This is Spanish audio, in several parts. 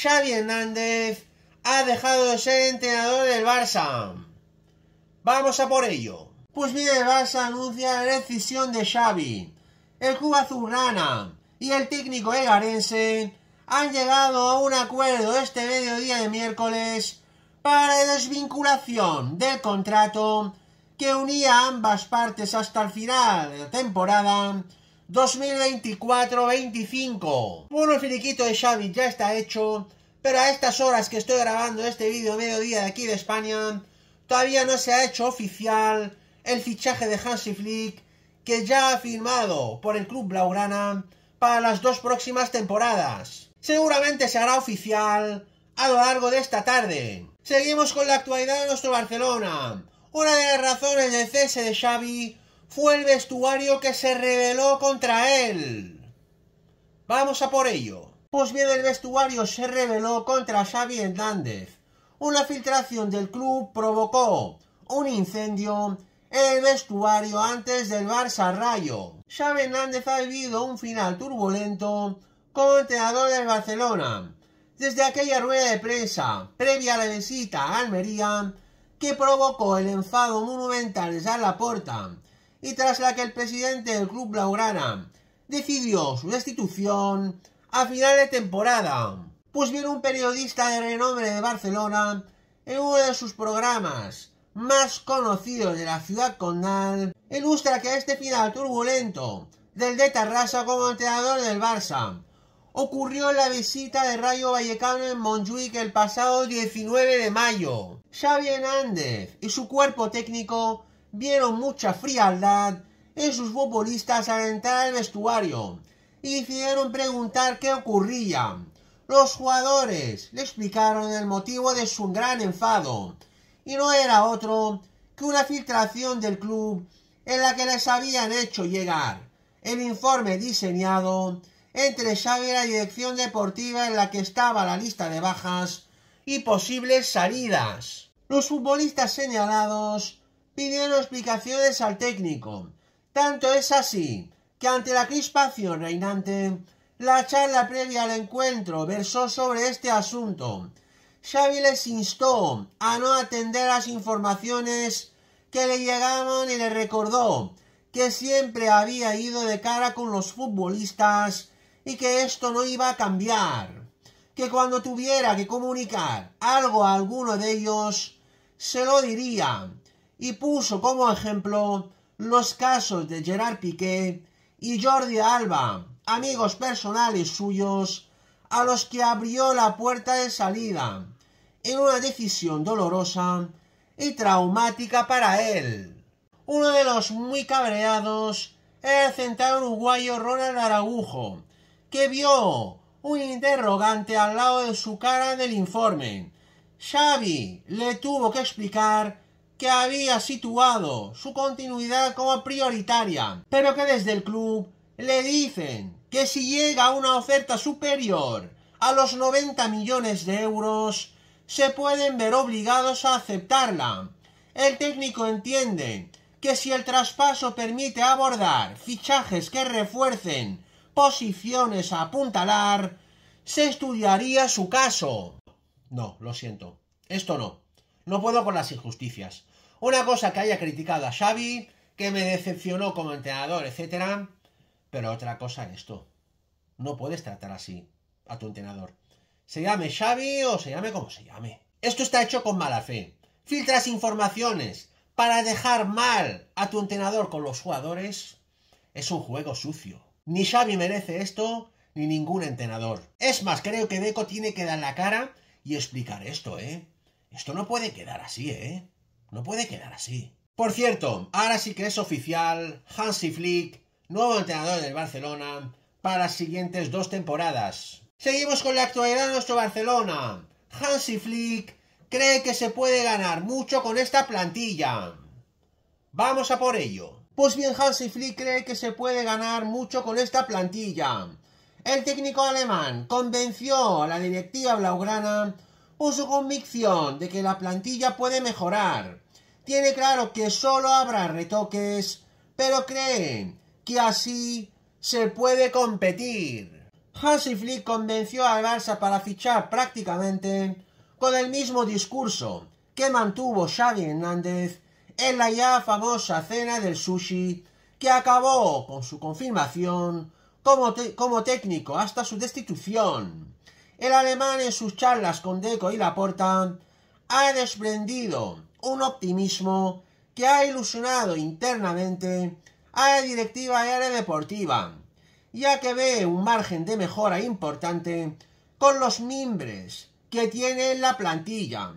Xavi Hernández ha dejado de ser entrenador del Barça. Vamos a por ello. Pues bien, el Barça anuncia la decisión de Xavi. El club zurrana y el técnico egarense han llegado a un acuerdo este mediodía de miércoles para la desvinculación del contrato que unía ambas partes hasta el final de la temporada 2024-25. Bueno, el finiquito de Xavi ya está hecho, pero a estas horas que estoy grabando este vídeo mediodía de aquí de España, todavía no se ha hecho oficial el fichaje de Hansi Flick, que ya ha firmado por el club blaugrana para las dos próximas temporadas. Seguramente se hará oficial a lo largo de esta tarde. Seguimos con la actualidad de nuestro Barcelona. Una de las razones del cese de Xavi fue el vestuario que se rebeló contra él. Vamos a por ello. Pues bien, el vestuario se rebeló contra Xavi Hernández. Una filtración del club provocó un incendio en el vestuario antes del Barça Rayo. Xavi Hernández ha vivido un final turbulento con el entrenador del Barcelona. Desde aquella rueda de prensa previa a la visita a Almería que provocó el enfado monumental de la Porta y tras la que el presidente del club blaugrana decidió su destitución a final de temporada. Pues bien, un periodista de renombre de Barcelona, en uno de sus programas más conocidos de la ciudad condal, ilustra que este final turbulento del de Tarrasa como entrenador del Barça ocurrió en la visita de Rayo Vallecano en Montjuic el pasado 19 de mayo. Xavi Hernández y su cuerpo técnico vieron mucha frialdad en sus futbolistas al entrar al vestuario y hicieron preguntar qué ocurría. Los jugadores le explicaron el motivo de su gran enfado, y no era otro que una filtración del club en la que les habían hecho llegar el informe diseñado entre Xavi la dirección deportiva en la que estaba la lista de bajas y posibles salidas. Los futbolistas señalados pidieron explicaciones al técnico. Tanto es así que ante la crispación reinante, la charla previa al encuentro versó sobre este asunto. Xavi les instó a no atender las informaciones que le llegaban y le recordó que siempre había ido de cara con los futbolistas y que esto no iba a cambiar. Que cuando tuviera que comunicar algo a alguno de ellos, se lo diría y puso como ejemplo los casos de Gerard Piqué y Jordi Alba, amigos personales suyos, a los que abrió la puerta de salida, en una decisión dolorosa y traumática para él. Uno de los muy cabreados era el central uruguayo Ronald Aragujo, que vio un interrogante al lado de su cara en el informe. Xavi le tuvo que explicar que había situado su continuidad como prioritaria, pero que desde el club le dicen que si llega una oferta superior a los 90 millones de euros, se pueden ver obligados a aceptarla. El técnico entiende que si el traspaso permite abordar fichajes que refuercen posiciones a apuntalar, se estudiaría su caso. No, lo siento, esto no. No puedo con las injusticias. Una cosa que haya criticado a Xavi, que me decepcionó como entrenador, etcétera, pero otra cosa es esto. No puedes tratar así a tu entrenador. Se llame Xavi o se llame como se llame. Esto está hecho con mala fe. Filtras informaciones para dejar mal a tu entrenador con los jugadores. Es un juego sucio. Ni Xavi merece esto, ni ningún entrenador. Es más, creo que Deco tiene que dar la cara y explicar esto, ¿eh? Esto no puede quedar así, ¿eh? No puede quedar así. Por cierto, ahora sí que es oficial, Hansi Flick, nuevo entrenador del Barcelona, para las siguientes dos temporadas. Seguimos con la actualidad de nuestro Barcelona. Hansi Flick cree que se puede ganar mucho con esta plantilla. Vamos a por ello. Pues bien, Hansi Flick cree que se puede ganar mucho con esta plantilla. El técnico alemán convenció a la directiva blaugrana por su convicción de que la plantilla puede mejorar. Tiene claro que solo habrá retoques, pero creen que así se puede competir. Hansi Flick convenció a Barça para fichar prácticamente con el mismo discurso que mantuvo Xavi Hernández en la ya famosa cena del sushi que acabó con su confirmación como técnico hasta su destitución. El alemán en sus charlas con Deco y Laporta ha desprendido un optimismo que ha ilusionado internamente a la directiva y deportiva, ya que ve un margen de mejora importante con los mimbres que tiene la plantilla.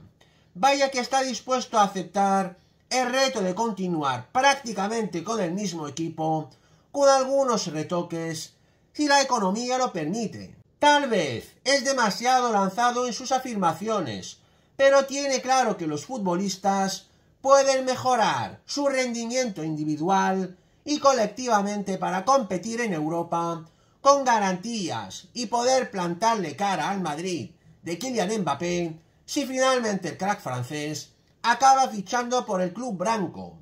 Vaya que está dispuesto a aceptar el reto de continuar prácticamente con el mismo equipo, con algunos retoques, si la economía lo permite. Tal vez es demasiado lanzado en sus afirmaciones, pero tiene claro que los futbolistas pueden mejorar su rendimiento individual y colectivamente para competir en Europa con garantías y poder plantarle cara al Madrid de Kylian Mbappé si finalmente el crack francés acaba fichando por el club blanco.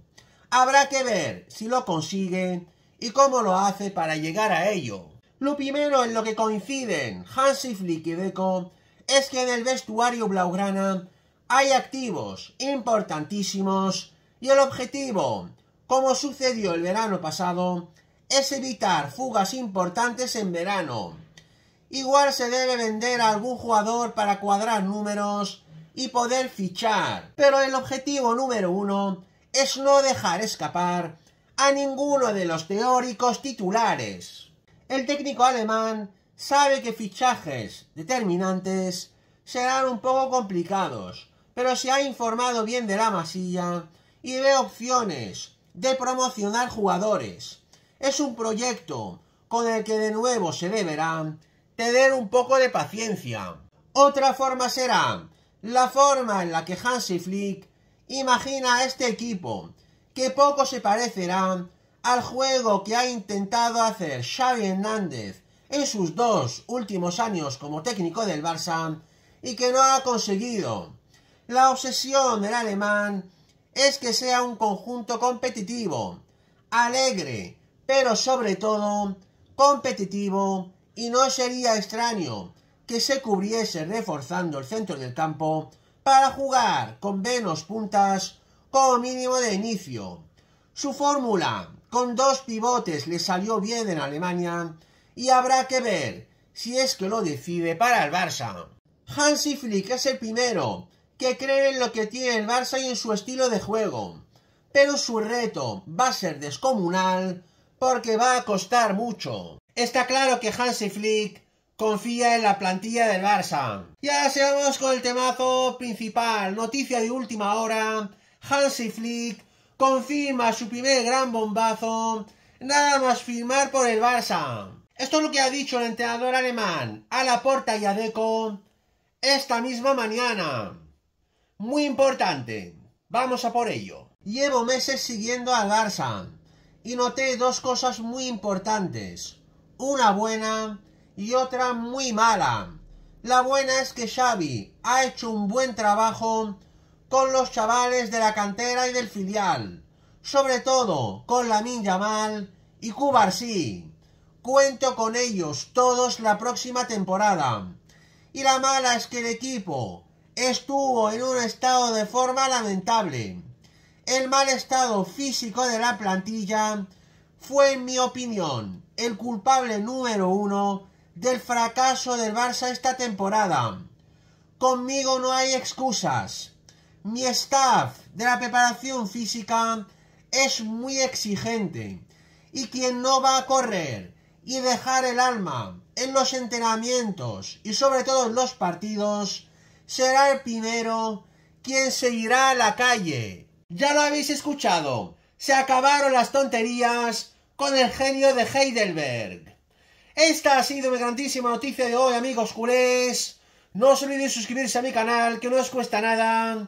Habrá que ver si lo consigue y cómo lo hace para llegar a ello. Lo primero en lo que coinciden Hansi Flick y Deco es que en el vestuario blaugrana hay activos importantísimos y el objetivo, como sucedió el verano pasado, es evitar fugas importantes en verano. Igual se debe vender a algún jugador para cuadrar números y poder fichar, pero el objetivo número uno es no dejar escapar a ninguno de los teóricos titulares. El técnico alemán sabe que fichajes determinantes serán un poco complicados, pero se ha informado bien de la masilla y ve opciones de promocionar jugadores. Es un proyecto con el que de nuevo se deberá tener un poco de paciencia. Otra forma será la forma en la que Hansi Flick imagina a este equipo, que poco se parecerá al juego que ha intentado hacer Xavi Hernández en sus dos últimos años como técnico del Barça y que no ha conseguido. La obsesión del alemán es que sea un conjunto competitivo, alegre, pero sobre todo competitivo y no sería extraño que se cubriese reforzando el centro del campo para jugar con menos puntas como mínimo de inicio. Su fórmula con dos pivotes le salió bien en Alemania y habrá que ver si es que lo decide para el Barça. Hansi Flick es el primero que cree en lo que tiene el Barça y en su estilo de juego, pero su reto va a ser descomunal porque va a costar mucho. Está claro que Hansi Flick confía en la plantilla del Barça. Ya seamos con el temazo principal, noticia de última hora. Hansi Flick confirma su primer gran bombazo nada más firmar por el Barça. Esto es lo que ha dicho el entrenador alemán a porta y a Deco esta misma mañana. Muy importante, vamos a por ello. Llevo meses siguiendo al Barça y noté dos cosas muy importantes, una buena y otra muy mala. La buena es que Xavi ha hecho un buen trabajo con los chavales de la cantera y del filial, sobre todo con la Lamin Mal y Cubarsí. Cuento con ellos todos la próxima temporada. Y la mala es que el equipo estuvo en un estado de forma lamentable. El mal estado físico de la plantilla fue, en mi opinión, el culpable número uno del fracaso del Barça esta temporada. Conmigo no hay excusas mi staff de la preparación física es muy exigente y quien no va a correr y dejar el alma en los entrenamientos y sobre todo en los partidos será el primero quien seguirá a la calle. Ya lo habéis escuchado, se acabaron las tonterías con el genio de Heidelberg. Esta ha sido mi grandísima noticia de hoy amigos culés. No os olvidéis suscribirse a mi canal que no os cuesta nada